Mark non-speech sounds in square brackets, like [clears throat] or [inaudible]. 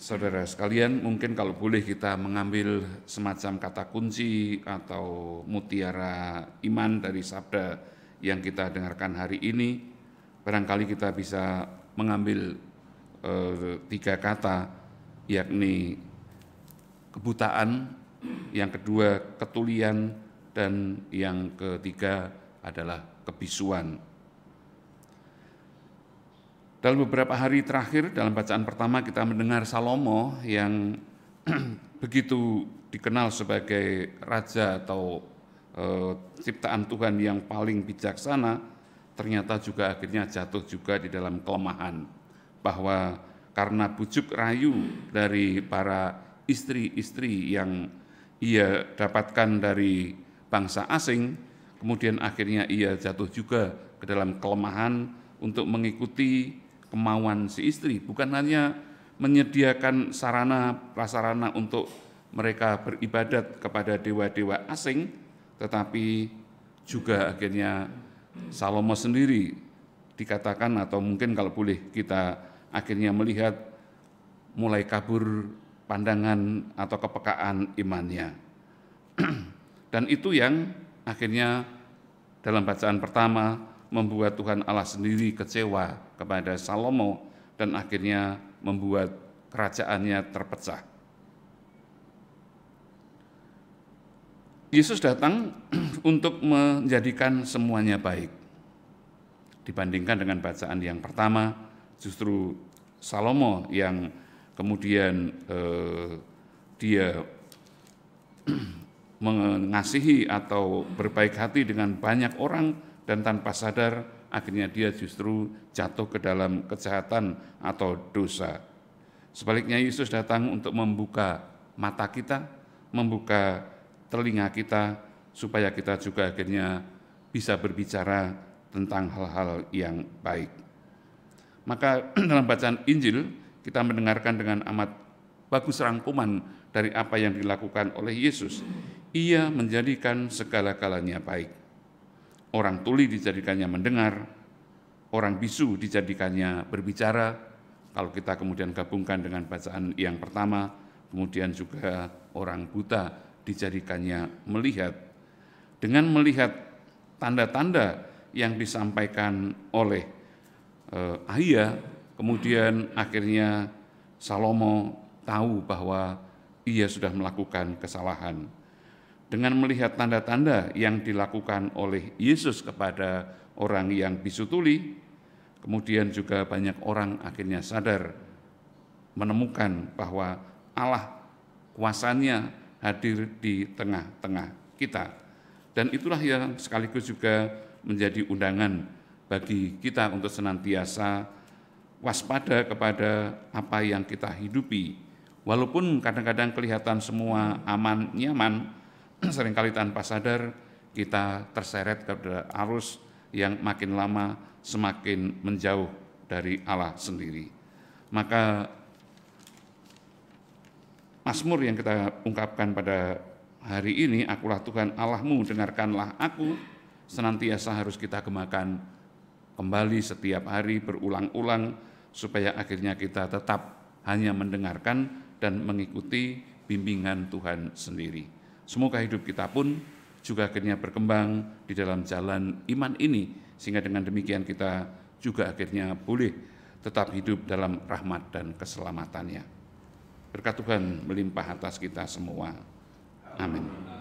Saudara sekalian, mungkin kalau boleh kita mengambil semacam kata kunci atau mutiara iman dari sabda yang kita dengarkan hari ini, barangkali kita bisa mengambil eh, tiga kata, yakni kebutaan, yang kedua ketulian, dan yang ketiga adalah kebisuan. Dalam beberapa hari terakhir dalam bacaan pertama kita mendengar Salomo yang [clears throat] begitu dikenal sebagai raja atau e, ciptaan Tuhan yang paling bijaksana ternyata juga akhirnya jatuh juga di dalam kelemahan bahwa karena bujuk rayu dari para istri-istri yang ia dapatkan dari bangsa asing kemudian akhirnya ia jatuh juga ke dalam kelemahan untuk mengikuti kemauan si istri, bukan hanya menyediakan sarana prasarana untuk mereka beribadat kepada dewa-dewa asing, tetapi juga akhirnya Salomo sendiri dikatakan atau mungkin kalau boleh kita akhirnya melihat mulai kabur pandangan atau kepekaan imannya. [clears throat] Dan itu yang akhirnya dalam bacaan pertama membuat Tuhan Allah sendiri kecewa kepada Salomo dan akhirnya membuat kerajaannya terpecah. Yesus datang [clears throat] untuk menjadikan semuanya baik. Dibandingkan dengan bacaan yang pertama, justru Salomo yang kemudian eh, dia [clears throat] mengasihi atau berbaik hati dengan banyak orang dan tanpa sadar akhirnya dia justru jatuh ke dalam kejahatan atau dosa. Sebaliknya Yesus datang untuk membuka mata kita, membuka telinga kita supaya kita juga akhirnya bisa berbicara tentang hal-hal yang baik. Maka [clears throat] dalam bacaan Injil kita mendengarkan dengan amat bagus rangkuman dari apa yang dilakukan oleh Yesus. Ia menjadikan segala kalanya baik orang tuli dijadikannya mendengar, orang bisu dijadikannya berbicara. Kalau kita kemudian gabungkan dengan bacaan yang pertama, kemudian juga orang buta dijadikannya melihat. Dengan melihat tanda-tanda yang disampaikan oleh eh, Ahia, kemudian akhirnya Salomo tahu bahwa ia sudah melakukan kesalahan dengan melihat tanda-tanda yang dilakukan oleh Yesus kepada orang yang bisu tuli, kemudian juga banyak orang akhirnya sadar menemukan bahwa Allah kuasanya hadir di tengah-tengah kita. Dan itulah yang sekaligus juga menjadi undangan bagi kita untuk senantiasa waspada kepada apa yang kita hidupi. Walaupun kadang-kadang kelihatan semua aman, nyaman, [clears throat] seringkali tanpa sadar kita terseret ke arus yang makin lama semakin menjauh dari Allah sendiri. Maka Mazmur yang kita ungkapkan pada hari ini, akulah Tuhan Allahmu, dengarkanlah aku, senantiasa harus kita gemakan kembali setiap hari berulang-ulang supaya akhirnya kita tetap hanya mendengarkan dan mengikuti bimbingan Tuhan sendiri. Semoga hidup kita pun juga akhirnya berkembang di dalam jalan iman ini, sehingga dengan demikian kita juga akhirnya boleh tetap hidup dalam rahmat dan keselamatannya. Berkat Tuhan melimpah atas kita semua. Amin.